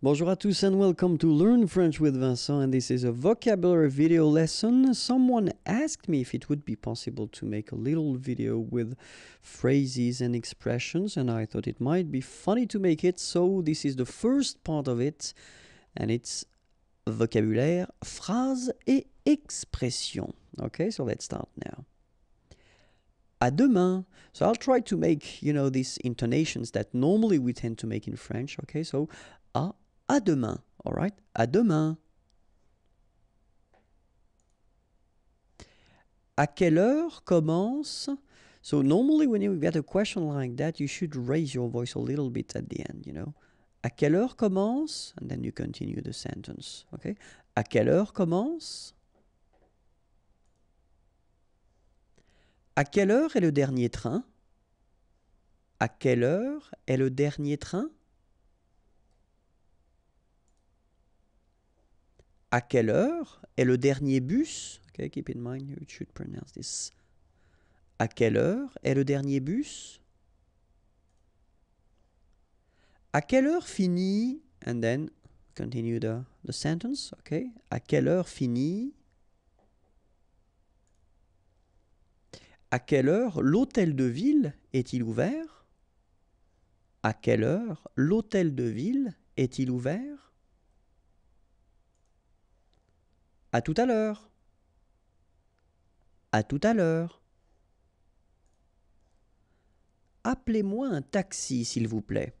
Bonjour à tous and welcome to Learn French with Vincent and this is a vocabulary video lesson. Someone asked me if it would be possible to make a little video with phrases and expressions and I thought it might be funny to make it so this is the first part of it and it's vocabulaire, phrase et expression. Okay, so let's start now. à demain. So I'll try to make, you know, these intonations that normally we tend to make in French. Okay, so à à demain. right? à demain. À quelle heure commence? So normally when you get a question like that, you should raise your voice a little bit at the end, you know. À quelle heure commence? And then you continue the sentence. Okay? À quelle heure commence? À quelle heure est le dernier train? À quelle heure est le dernier train? à quelle heure est le dernier bus? Okay, keep in mind, you should pronounce this. À quelle heure est le dernier bus? À quelle heure finit, and then continue the, the sentence, okay? À quelle heure finit, à quelle heure l'hôtel de ville est-il ouvert? À quelle heure l'hôtel de ville est-il ouvert? À tout à l'heure. À tout à l'heure. Appelez-moi un taxi, s'il vous plaît.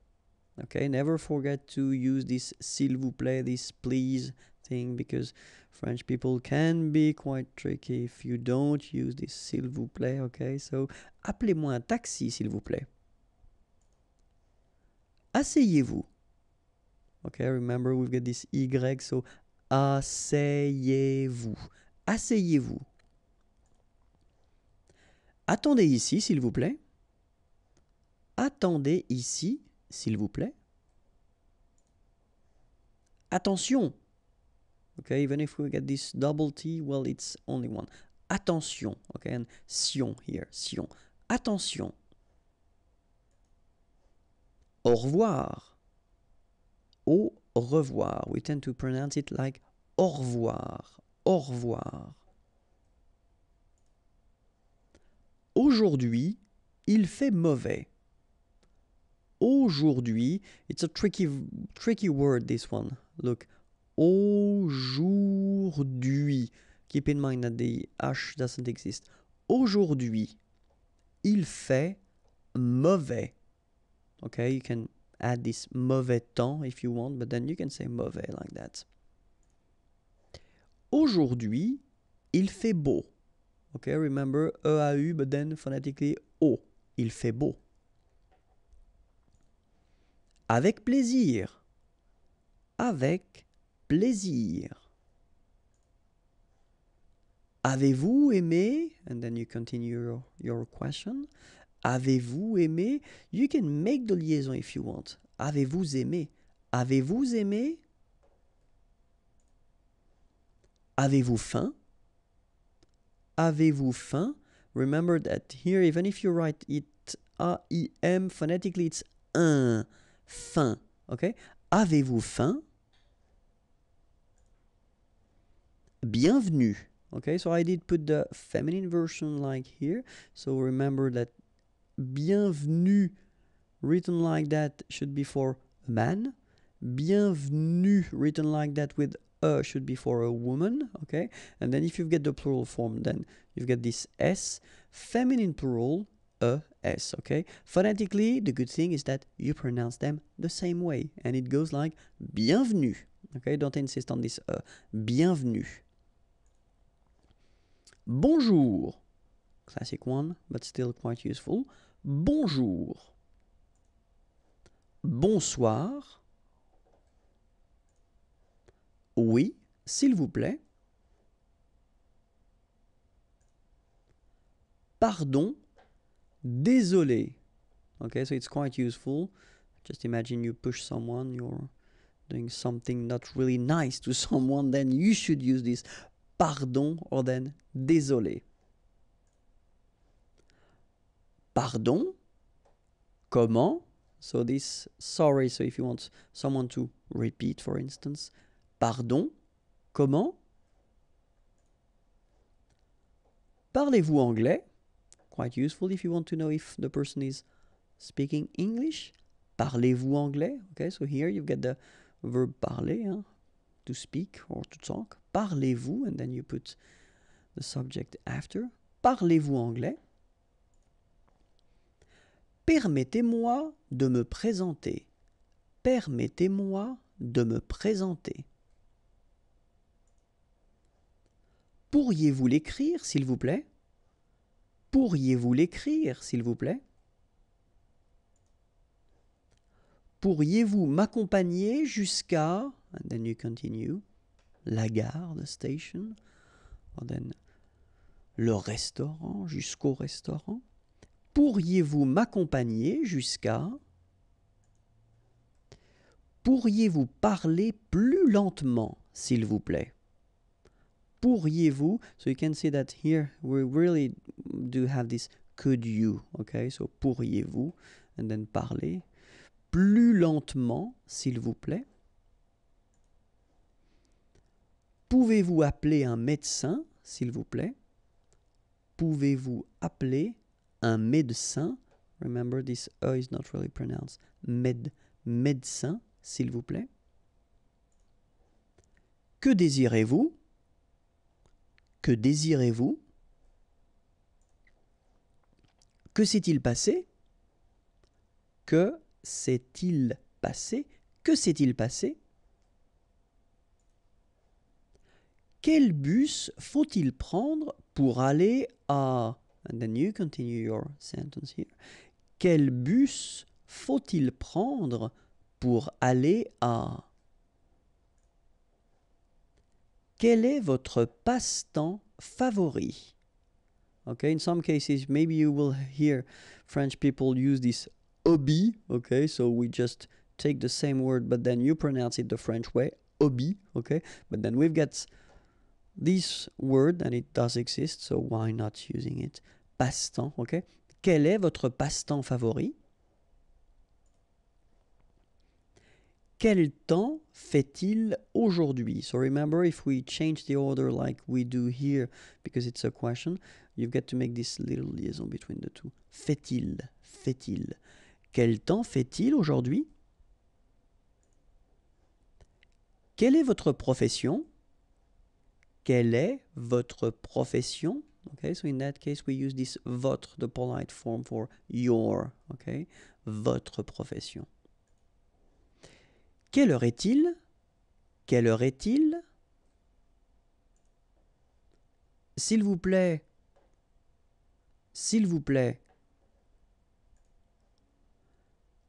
Okay, never forget to use this s'il vous plaît, this please thing because French people can be quite tricky if you don't use this s'il vous plaît. Okay, so appelez-moi un taxi, s'il vous plaît. Asseyez-vous. Okay, remember we've got this Y, so Asseyez-vous. Asseyez-vous. Attendez ici, s'il vous plaît. Attendez ici, s'il vous plaît. Attention. Okay, even if we get this double T, well, it's only one. Attention. Okay, and sion here, sion. Attention. Au revoir. Au au revoir. We tend to pronounce it like au revoir, au revoir. Aujourd'hui, il fait mauvais. Aujourd'hui, it's a tricky, tricky word this one. Look, aujourd'hui. Keep in mind that the H doesn't exist. Aujourd'hui, il fait mauvais. Okay, you can add this mauvais temps if you want, but then you can say mauvais like that. Aujourd'hui, il fait beau. Okay, remember E-A-U, but then phonetically O. Il fait beau. Avec plaisir. Avec plaisir. Avez-vous aimé? And then you continue your question. Avez-vous aimé? You can make the liaison if you want. Avez-vous aimé? Avez-vous aimé? Avez-vous faim? Avez-vous faim? Remember that here, even if you write it A-I-M, phonetically it's un, faim. Okay? Avez-vous faim? Bienvenue. Okay, so I did put the feminine version like here. So remember that bienvenue written like that should be for a man. Bienvenue written like that with a should be for a woman, okay? And then if you get the plural form, then you get this s, feminine plural, a s, okay? Phonetically, the good thing is that you pronounce them the same way, and it goes like bienvenue, okay? Don't insist on this a. Bienvenue. Bonjour, classic one, but still quite useful. bonjour, bonsoir, oui, s'il vous plaît, pardon, désolé. Okay, so it's quite useful. Just imagine you push someone, you're doing something not really nice to someone, then you should use this pardon or then désolé pardon. Comment? So this sorry, so if you want someone to repeat, for instance, pardon, comment? Parlez-vous anglais? Quite useful if you want to know if the person is speaking English. Parlez-vous anglais? Okay, so here you get the verb parler, hein, to speak or to talk. Parlez-vous, and then you put the subject after. Parlez-vous anglais? Permettez-moi de me présenter. Permettez-moi de me présenter. Pourriez-vous l'écrire, s'il vous plaît Pourriez-vous l'écrire, s'il vous plaît Pourriez-vous m'accompagner jusqu'à and then you continue la gare, the station, and then le restaurant jusqu'au restaurant pourriez-vous m'accompagner jusqu'à Pourriez-vous parler plus lentement, s'il vous plaît Pourriez-vous So you can see that here we really do have this could you, okay So pourriez-vous and then parler plus lentement, s'il vous plaît Pouvez-vous appeler un médecin, s'il vous plaît Pouvez-vous appeler un médecin, remember this E is not really pronounced, med, médecin, s'il vous plaît. Que désirez-vous Que désirez-vous Que s'est-il passé Que s'est-il passé Que s'est-il passé Quel bus faut-il prendre pour aller à And then you continue your sentence here. Quel bus faut-il prendre pour aller à Quel est votre passe-temps favori Okay, in some cases, maybe you will hear French people use this hobby, okay? So we just take the same word, but then you pronounce it the French way, hobby, okay? But then we've got this word, and it does exist, so why not using it? Passe-temps, ok Quel est votre passe-temps favori Quel temps fait-il aujourd'hui? So remember, if we change the order like we do here, because it's a question, you've got to make this little liaison between the two. Fait-il? Fait-il? Quel temps fait-il aujourd'hui? Quelle est votre profession? quelle est votre profession? Okay, so in that case, we use this votre, the polite form for your, okay? Votre profession. Quelle heure est-il? Quelle heure est-il? S'il vous plaît, s'il vous plaît,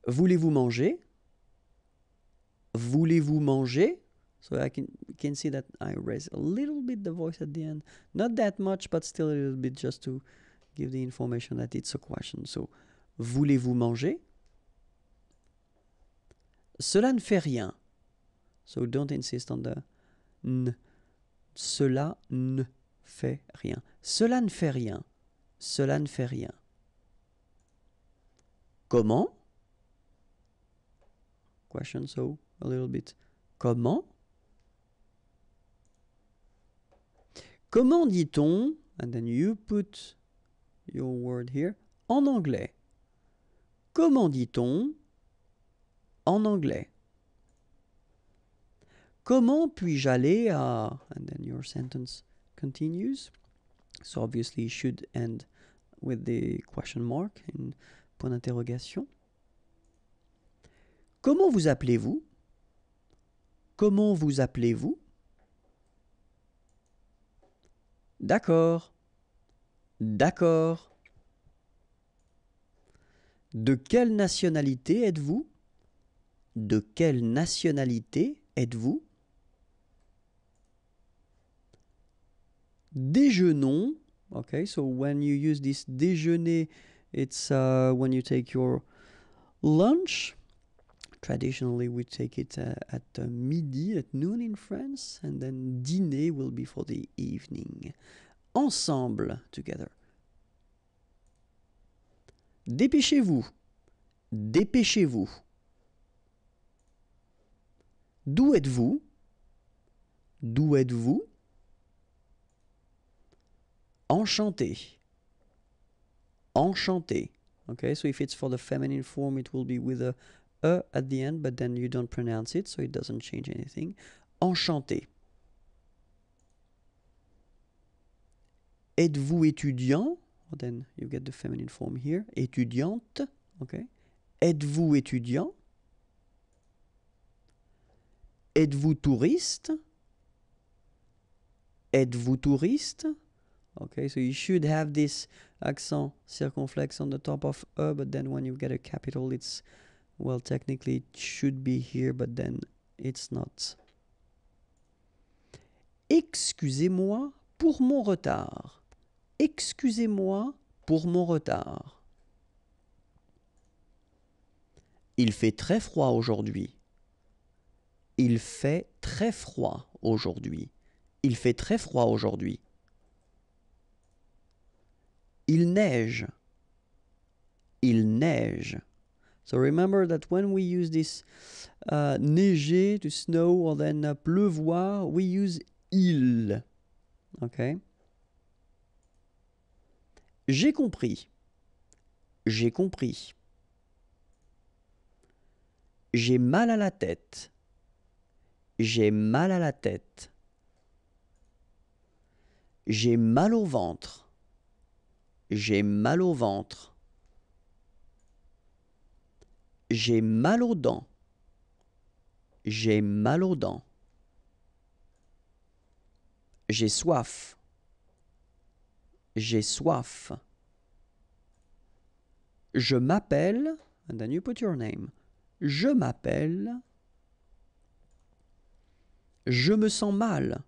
voulez-vous manger? Voulez-vous manger? So I can can see that I raise a little bit the voice at the end, not that much, but still a little bit just to give the information that it's a question. So, voulez-vous manger? Cela ne fait rien. So don't insist on the n. Cela ne fait rien. Cela ne fait rien. Cela ne fait rien. Comment? Question so a little bit. Comment? Comment dit-on, and then you put your word here, en anglais Comment dit-on en anglais Comment puis-je aller à... And then your sentence continues. So obviously you should end with the question mark, point d'interrogation. Comment vous appelez-vous Comment vous appelez-vous D'accord. D'accord. De quelle nationalité êtes-vous De quelle nationalité êtes-vous Déjeunons. Okay, so when you use this déjeuner, it's uh, when you take your lunch. Traditionally, we take it uh, at uh, midi, at noon in France, and then dîner will be for the evening. Ensemble, together. Dépêchez-vous. Dépêchez-vous. D'où êtes-vous D'où êtes-vous Enchanté. Enchanté. Okay, so if it's for the feminine form, it will be with a E at the end, but then you don't pronounce it, so it doesn't change anything. Enchanté. Êtes-vous étudiant? Well, then you get the feminine form here. Étudiante. Okay. Êtes-vous étudiant? Êtes-vous touriste? Êtes-vous touriste? Okay, so you should have this accent circumflex on the top of E, but then when you get a capital, it's well technically it should be here but then it's not excusez-moi pour mon retard excusez-moi pour mon retard il fait très froid aujourd'hui il fait très froid aujourd'hui il fait très froid aujourd'hui il neige il neige So remember that when we use this uh, neiger to snow or then uh, pleuvoir, we use il. Okay? J'ai compris. J'ai compris. J'ai mal à la tête. J'ai mal à la tête. J'ai mal au ventre. J'ai mal au ventre. J'ai mal aux dents. J'ai mal aux dents. J'ai soif. J'ai soif. Je m'appelle. And then you put your name. Je m'appelle. Je me sens mal.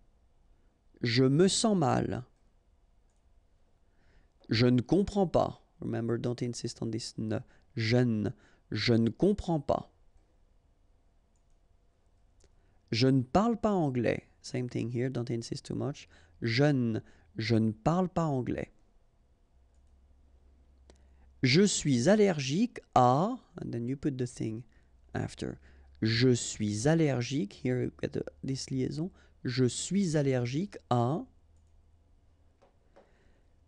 Je me sens mal. Je ne comprends pas. Remember, don't insist on this Je ne. Je ne comprends pas. Je ne parle pas anglais. Same thing here, don't insist too much. Je ne, je ne parle pas anglais. Je suis allergique à. And then you put the thing after. Je suis allergique. Here you get this liaison. Je suis allergique à.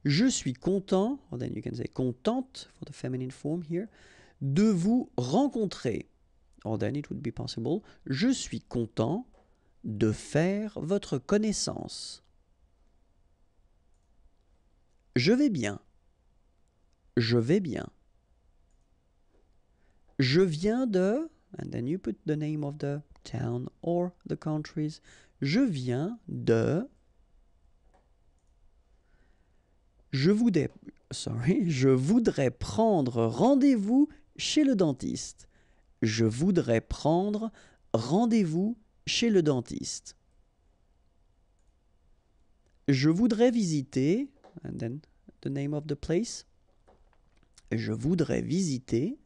Je suis content. Or then you can say contente for the feminine form here de vous rencontrer. Or then it would be possible. Je suis content de faire votre connaissance. Je vais bien. Je vais bien. Je viens de. And then you put the name of the town or the countries. Je viens de. Je voudrais, sorry, je voudrais prendre rendez-vous chez le dentiste. Je voudrais prendre rendez-vous chez le dentiste. Je voudrais visiter. And then the name of the place. Je voudrais visiter.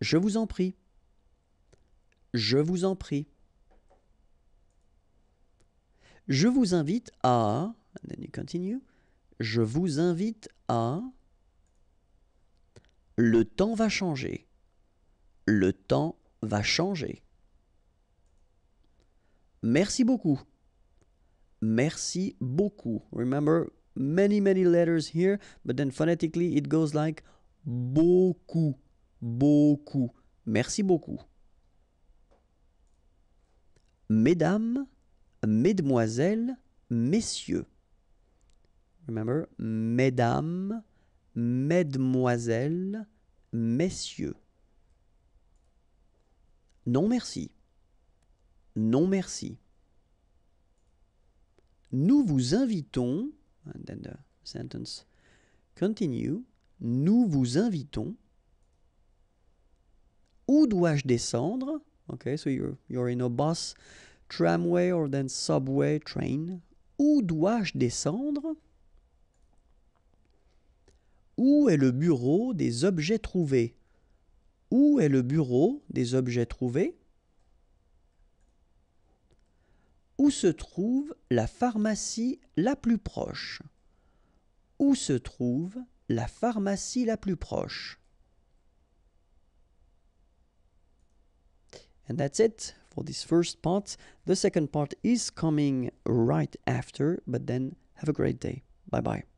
Je vous en prie. Je vous en prie. Je vous invite à. And then you continue. Je vous invite à. Le temps va changer. Le temps va changer. Merci beaucoup. Merci beaucoup. Remember, many, many letters here, but then phonetically it goes like beaucoup, beaucoup. Merci beaucoup. Mesdames, mesdemoiselles, messieurs. Remember, mesdames, mesdemoiselles, messieurs. Non merci. Non merci. Nous vous invitons, and then the sentence continue, nous vous invitons. Où dois-je descendre? Okay, so you're, you're in a bus, tramway or then subway, train. Où dois-je descendre? Où est le bureau des objets trouvés Où est le bureau des objets trouvés Où se trouve la pharmacie la plus proche Où se trouve la pharmacie la plus proche And that's it for this first part. The second part is coming right after, but then have a great day. Bye bye.